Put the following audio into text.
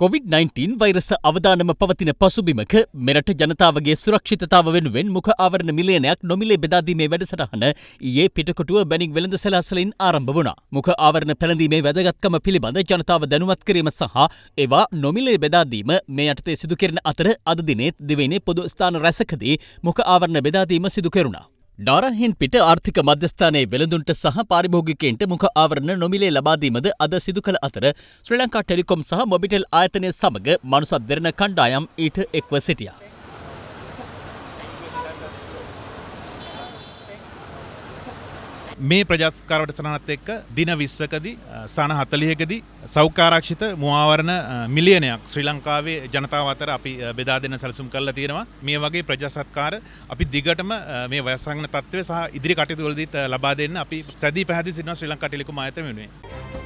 COVID-19 වෛරස අවදානම පවතින පසුබිමක මෙරට ජනතාවගේ සුරක්ෂිතතාව වෙනුවෙන් මුඛ ආවරණ මිලියනයක් නොමිලේ බෙදාදීමේ වැඩසටහන ඊයේ පිටකොටුව බැනික් වෙළඳ සැලසලින් ආරම්භ වුණා. මුඛ ආවරණ පැළඳීමේ වැදගත්කම පිළිබඳ ජනතාව දැනුවත් කිරීම සහ ඒවා නොමිලේ බෙදාදීම මේ යටතේ සිදු කෙරෙන අතර අද දිනේත් දෙවෙනි පොදු ස්ථාන රැසකදී මුඛ ආවරණ බෙදාදීම සිදු කෙරුණා. ඩාරහෙන් පිට ආර්ථික මධ්‍යස්ථානයේ වෙළඳුන්ට සහ පාරිභෝගිකයන්ට මුඛ ආවරණ නොමිලේ ලබාදීමද අද සිදු කළ අතර ශ්‍රී ලංකා ටෙලිකොම් සහ මොබිටෙල් ආයතනය සමඟ මනුසත් දෙරණ කණ්ඩායම් ඊට එක්ව සිටියා. මේ ප්‍රජාස්කාරවට සනහත් එක්ක දින විස්සකදී ස්ථාන හතලියකදී සෞකාරක්ෂිත මුවාවරණ මිලියනයක් ශ්‍රී ලංකාවේ ජනතාව අතර අපි බෙදා දෙන්න සැලසුම් කරලා තියෙනවා මේ වගේ ප්‍රජාසත්කාර අපි දිගටම මේ වයසංගන තත්ත්වය සහ ඉදිරි කටයුතුවලදීත් ලබා දෙන්න අපි සැදී පැහැදිලි සිටිනවා ශ්‍රී ලංකා ටෙලිකොම් ආයතන වෙනුවෙන්